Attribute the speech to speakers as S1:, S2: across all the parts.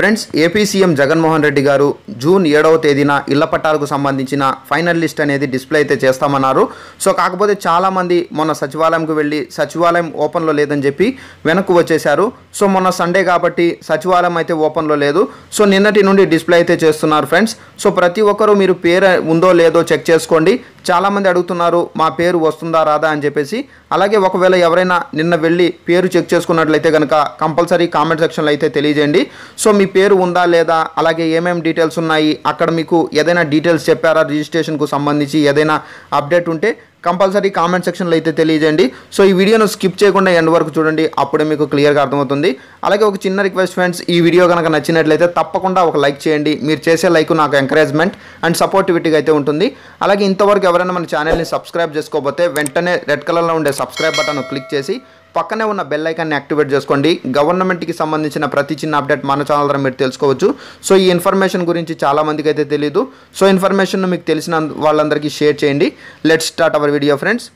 S1: friends AP CM Jaganmohan Reddy garu June ఏడవ తేదీన ఇళ్ల పట్టాలకు సంబంధించిన ఫైనల్ లిస్ట్ అనేది డిస్ప్లే అయితే చేస్తామన్నారు సో కాకపోతే చాలామంది మొన్న సచివాలయంకు వెళ్ళి సచివాలయం ఓపెన్లో లేదని చెప్పి వెనక్కు వచ్చేశారు సో మొన్న సండే కాబట్టి సచివాలయం అయితే ఓపెన్లో లేదు సో నిన్నటి నుండి డిస్ప్లే అయితే చేస్తున్నారు ఫ్రెండ్స్ సో ప్రతి ఒక్కరూ మీరు పేరు ఉందో లేదో చెక్ చేసుకోండి చాలామంది అడుగుతున్నారు మా పేరు వస్తుందా రాదా అని చెప్పేసి అలాగే ఒకవేళ ఎవరైనా నిన్న వెళ్ళి పేరు చెక్ చేసుకున్నట్లయితే కనుక కంపల్సరీ కామెంట్ సెక్షన్లో అయితే తెలియజేయండి సో మీ పేరు ఉందా లేదా అలాగే ఏమేమి డీటెయిల్స్ ఉన్నాయి అక్కడ మీకు ఏదైనా డీటెయిల్స్ చెప్పారా రిజిస్ట్రేషన్కు సంబంధించి ఏదైనా అప్డేట్ ఉంటే కంపల్సరీ కామెంట్ సెక్షన్లో అయితే తెలియజేయండి సో ఈ వీడియోను స్కిప్ చేయకుండా ఎండ్ వరకు చూడండి అప్పుడే మీకు క్లియర్గా అర్థమవుతుంది అలాగే ఒక చిన్న రిక్వెస్ట్ ఫ్రెండ్స్ ఈ వీడియో కనుక నచ్చినట్లయితే తప్పకుండా ఒక లైక్ చేయండి మీరు చేసే లైక్ నాకు ఎంకరేజ్మెంట్ అండ్ సపోర్టివిటీగా అయితే ఉంటుంది అలాగే ఇంతవరకు ఎవరైనా మన ఛానల్ని సబ్స్క్రైబ్ చేసుకోకపోతే వెంటనే రెడ్ కలర్లో ఉండే సబ్స్క్రైబ్ బటన్ క్లిక్ చేసి పక్కనే ఉన్న బెల్ ఐకాన్ని యాక్టివేట్ చేసుకోండి గవర్నమెంట్కి సంబంధించిన ప్రతి చిన్న అప్డేట్ మన ఛానల్ ద్వారా మీరు తెలుసుకోవచ్చు సో ఈ ఇన్ఫర్మేషన్ గురించి చాలామందికి అయితే తెలియదు సో ఇన్ఫర్మేషన్ మీకు తెలిసిన వాళ్ళందరికీ షేర్ చేయండి let start our video friends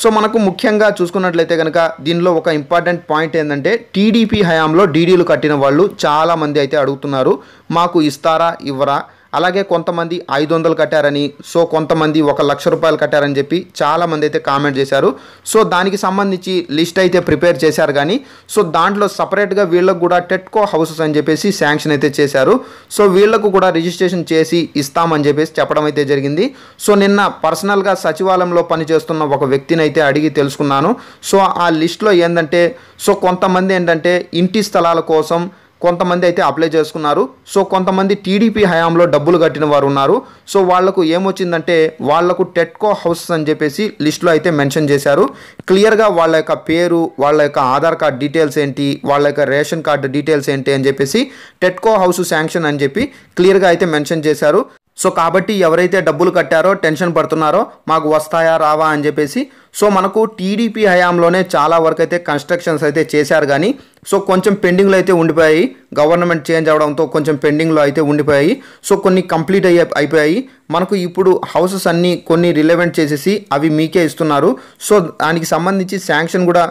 S1: so మనకు ముఖ్యంగా చూసుకున్నట్లయితే కనుక దీనిలో ఒక ఇంపార్టెంట్ పాయింట్ ఏంటంటే టీడీపీ హయాంలో డీడీలు కట్టిన వాళ్ళు చాలామంది అయితే అడుగుతున్నారు మాకు ఇస్తారా ఇవ్వరా అలాగే కొంతమంది ఐదు వందలు కట్టారని సో కొంతమంది ఒక లక్ష రూపాయలు కట్టారని చెప్పి చాలామంది అయితే కామెంట్ చేశారు సో దానికి సంబంధించి లిస్ట్ అయితే ప్రిపేర్ చేశారు కానీ సో దాంట్లో సపరేట్గా వీళ్ళకు కూడా టెట్కో హౌసెస్ అని చెప్పేసి శాంక్షన్ అయితే చేశారు సో వీళ్లకు కూడా రిజిస్ట్రేషన్ చేసి ఇస్తామని చెప్పేసి చెప్పడం అయితే జరిగింది సో నిన్న పర్సనల్గా సచివాలయంలో పనిచేస్తున్న ఒక వ్యక్తిని అయితే అడిగి తెలుసుకున్నాను సో ఆ లిస్ట్లో ఏంటంటే సో కొంతమంది ఏంటంటే ఇంటి స్థలాల కోసం కొంతమంది అయితే అప్లై చేసుకున్నారు సో కొంతమంది టీడీపీ హయాంలో డబ్బులు కట్టిన వారు ఉన్నారు సో వాళ్లకు ఏమొచ్చిందంటే వాళ్లకు టెట్కో హౌస్ అని చెప్పేసి లిస్ట్లో అయితే మెన్షన్ చేశారు క్లియర్గా వాళ్ళ యొక్క పేరు వాళ్ళ యొక్క ఆధార్ కార్డ్ డీటెయిల్స్ ఏంటి వాళ్ళ యొక్క రేషన్ కార్డు డీటెయిల్స్ ఏంటి అని చెప్పేసి టెట్కో హౌస్ శాంక్షన్ అని చెప్పి క్లియర్గా అయితే మెన్షన్ చేశారు సో కాబట్టి ఎవరైతే డబ్బులు కట్టారో టెన్షన్ పడుతున్నారో మాకు వస్తాయా రావా అని చెప్పేసి సో మనకు టీడీపీ హయాంలోనే చాలా వరకు అయితే కన్స్ట్రక్షన్స్ అయితే చేశారు కానీ సో కొంచెం పెండింగ్లో అయితే ఉండిపోయాయి గవర్నమెంట్ చేంజ్ అవడంతో కొంచెం పెండింగ్లో అయితే ఉండిపోయాయి సో కొన్ని కంప్లీట్ అయ్యే అయిపోయాయి మనకు ఇప్పుడు హౌసెస్ అన్నీ కొన్ని రిలవెంట్ చేసేసి అవి మీకే ఇస్తున్నారు సో దానికి సంబంధించి శాంక్షన్ కూడా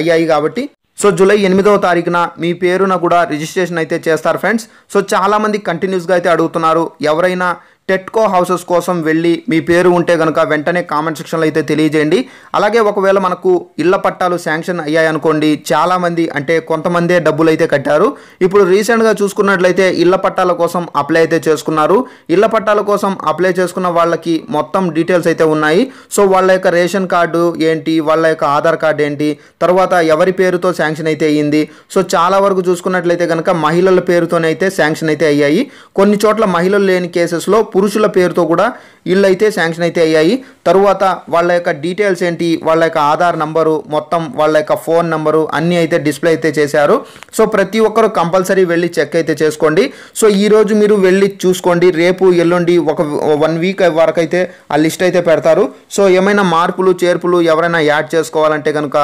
S1: అయ్యాయి కాబట్టి సో జూలై ఎనిమిదవ తారీఖున మీ పేరున కూడా రిజిస్ట్రేషన్ అయితే చేస్తారు ఫ్రెండ్స్ సో చాలామంది కంటిన్యూస్గా అయితే అడుగుతున్నారు ఎవరైనా టెట్కో హౌసెస్ కోసం వెళ్ళి మీ పేరు ఉంటే కనుక వెంటనే కామెంట్ సెక్షన్లో అయితే తెలియజేయండి అలాగే ఒకవేళ మనకు ఇళ్ల పట్టాలు శాంక్షన్ అయ్యాయనుకోండి చాలామంది అంటే కొంతమందే డబ్బులు అయితే కట్టారు ఇప్పుడు రీసెంట్గా చూసుకున్నట్లయితే ఇళ్ల పట్టాల కోసం అప్లై అయితే చేసుకున్నారు ఇళ్ల పట్టాల కోసం అప్లై చేసుకున్న వాళ్ళకి మొత్తం డీటెయిల్స్ అయితే ఉన్నాయి సో వాళ్ళ యొక్క రేషన్ కార్డు ఏంటి వాళ్ళ యొక్క ఆధార్ కార్డు ఏంటి తర్వాత ఎవరి పేరుతో శాంక్షన్ అయితే అయ్యింది సో చాలా వరకు చూసుకున్నట్లయితే కనుక మహిళల పేరుతోనైతే శాంక్షన్ అయితే అయ్యాయి కొన్ని చోట్ల మహిళలు లేని కేసెస్లో పురుషుల పేరుతో కూడా ఇళ్ళు అయితే శాంక్షన్ అయితే అయ్యాయి తరువాత వాళ్ళ యొక్క డీటెయిల్స్ ఏంటి వాళ్ళ యొక్క ఆధార్ నంబరు మొత్తం వాళ్ళ యొక్క ఫోన్ నంబరు అన్నీ అయితే డిస్ప్లే అయితే చేశారు సో ప్రతి ఒక్కరు కంపల్సరీ వెళ్ళి చెక్ అయితే చేసుకోండి సో ఈరోజు మీరు వెళ్ళి చూసుకోండి రేపు ఎల్లుండి ఒక వన్ వీక్ వరకు అయితే ఆ లిస్ట్ అయితే పెడతారు సో ఏమైనా మార్పులు చేర్పులు ఎవరైనా యాడ్ చేసుకోవాలంటే కనుక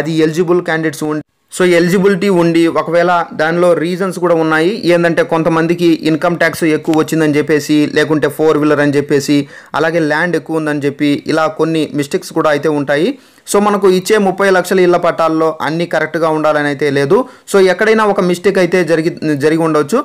S1: అది ఎలిజిబుల్ క్యాండిడేట్స్ సో ఎలిజిబిలిటీ ఉండి ఒకవేళ దానిలో రీజన్స్ కూడా ఉన్నాయి ఏంటంటే కొంతమందికి ఇన్కమ్ ట్యాక్స్ ఎక్కువ వచ్చిందని చెప్పేసి లేకుంటే ఫోర్ వీలర్ అని చెప్పేసి అలాగే ల్యాండ్ ఎక్కువ ఉందని చెప్పి ఇలా కొన్ని మిస్టేక్స్ కూడా అయితే ఉంటాయి సో మనకు ఇచ్చే ముప్పై లక్షల ఇళ్ల పట్టాల్లో అన్నీ కరెక్ట్గా ఉండాలని అయితే లేదు సో ఎక్కడైనా ఒక మిస్టేక్ అయితే జరిగి జరిగి ఉండవచ్చు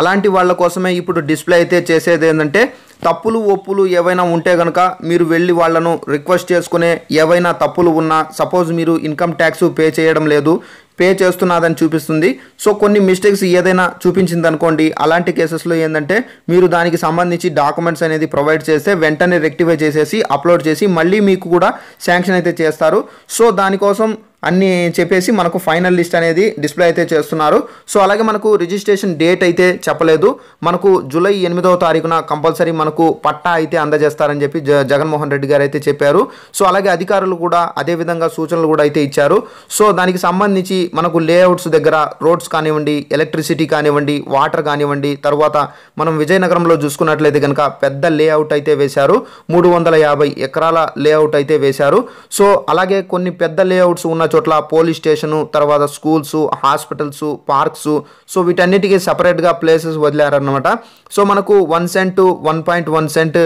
S1: అలాంటి వాళ్ళ కోసమే ఇప్పుడు డిస్ప్లే అయితే చేసేది ఏంటంటే తప్పులు ఒప్పులు ఏవైనా ఉంటే కనుక మీరు వెళ్ళి వాళ్ళను రిక్వెస్ట్ చేసుకునే ఏవైనా తప్పులు ఉన్నా సపోజ్ మీరు ఇన్కమ్ ట్యాక్స్ పే చేయడం లేదు పే చేస్తున్నదని చూపిస్తుంది సో కొన్ని మిస్టేక్స్ ఏదైనా చూపించింది అనుకోండి అలాంటి కేసెస్లో ఏంటంటే మీరు దానికి సంబంధించి డాక్యుమెంట్స్ అనేది ప్రొవైడ్ చేస్తే వెంటనే రెక్టిఫై చేసేసి అప్లోడ్ చేసి మళ్ళీ మీకు కూడా శాంక్షన్ అయితే చేస్తారు సో దానికోసం అన్నీ చెప్పేసి మనకు ఫైనల్ లిస్ట్ అనేది డిస్ప్లే అయితే చేస్తున్నారు సో అలాగే మనకు రిజిస్ట్రేషన్ డేట్ అయితే చెప్పలేదు మనకు జూలై ఎనిమిదవ తారీఖున కంపల్సరీ మనకు పట్టా అయితే అందజేస్తారని చెప్పి జగన్మోహన్ రెడ్డి గారు అయితే చెప్పారు సో అలాగే అధికారులు కూడా అదేవిధంగా సూచనలు కూడా అయితే ఇచ్చారు సో దానికి సంబంధించి మనకు లేఅవుట్స్ దగ్గర రోడ్స్ కానివ్వండి ఎలక్ట్రిసిటీ కానివ్వండి వాటర్ కానివ్వండి తర్వాత మనం విజయనగరంలో చూసుకున్నట్లయితే కనుక పెద్ద లేఅవుట్ అయితే వేశారు మూడు వందల యాభై ఎకరాల లేఅవుట్ అయితే వేశారు సో అలాగే కొన్ని పెద్ద లేఅవుట్స్ ఉన్న చోట్ల పోలీస్ స్టేషను తర్వాత స్కూల్స్ హాస్పిటల్స్ పార్క్స్ సో వీటన్నిటికీ సపరేట్గా ప్లేసెస్ వదిలారనమాట సో మనకు one cent one point one cent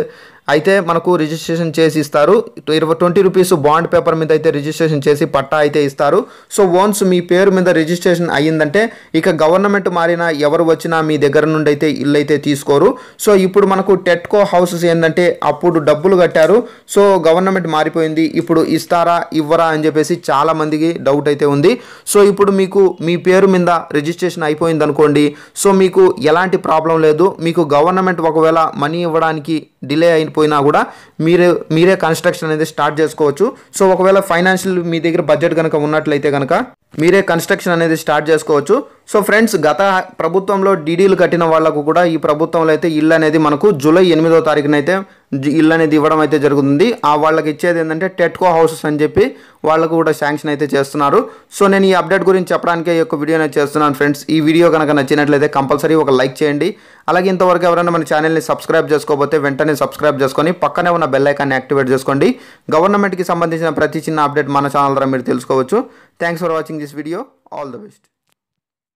S1: అయితే మనకు రిజిస్ట్రేషన్ చేసి ఇస్తారు ఇరవై ట్వంటీ రూపీస్ బాండ్ పేపర్ మీద అయితే రిజిస్ట్రేషన్ చేసి పట్టా అయితే ఇస్తారు సో ఓన్స్ మీ పేరు మీద రిజిస్ట్రేషన్ అయ్యిందంటే ఇక గవర్నమెంట్ మారినా ఎవరు వచ్చినా మీ దగ్గర నుండి అయితే ఇల్లు అయితే తీసుకోరు సో ఇప్పుడు మనకు టెట్కో హౌసెస్ ఏంటంటే అప్పుడు డబ్బులు కట్టారు సో గవర్నమెంట్ మారిపోయింది ఇప్పుడు ఇస్తారా ఇవ్వరా అని చెప్పేసి చాలామందికి డౌట్ అయితే ఉంది సో ఇప్పుడు మీకు మీ పేరు మీద రిజిస్ట్రేషన్ అయిపోయింది అనుకోండి సో మీకు ఎలాంటి ప్రాబ్లం లేదు మీకు గవర్నమెంట్ ఒకవేళ మనీ ఇవ్వడానికి డిలే అయిన పోయినా కూడా మీరే మీరే కన్స్ట్రక్షన్ అనేది స్టార్ట్ చేసుకోవచ్చు సో ఒకవేళ ఫైనాన్షియల్ మీ దగ్గర బడ్జెట్ కనుక ఉన్నట్లయితే కనుక మీరే కన్స్ట్రక్షన్ అనేది స్టార్ట్ చేసుకోవచ్చు సో ఫ్రెండ్స్ గత ప్రభుత్వంలో డీడీలు కట్టిన వాళ్లకు కూడా ఈ ప్రభుత్వంలో అయితే ఇల్లు అనేది మనకు జూలై ఎనిమిదో తారీఖునైతే ఇల్లు అనేది ఇవ్వడం అయితే జరుగుతుంది ఆ వాళ్ళకి ఇచ్చేది ఏంటంటే టెట్కో హౌసెస్ అని చెప్పి వాళ్ళకు కూడా శాంక్షన్ అయితే చేస్తున్నారు సో నేను ఈ అప్డేట్ గురించి చెప్పడానికే ఈ యొక్క వీడియోనే చేస్తున్నాను ఫ్రెండ్స్ ఈ వీడియో కనుక నచ్చినట్లయితే కంపల్సరీ ఒక లైక్ చేయండి అలాగే ఇంతవరకు ఎవరైనా మన ఛానల్ని సబ్స్క్రైబ్ చేసుకోకపోతే వెంటనే సబ్స్క్రైబ్ చేసుకొని పక్కనే ఉన్న బెల్ ఐకాన్ని యాక్టివేట్ చేసుకోండి గవర్నమెంట్కి సంబంధించిన ప్రతి చిన్న అప్డేట్ మన ఛానల్ ద్వారా మీరు తెలుసుకోవచ్చు thanks for watching this video all the best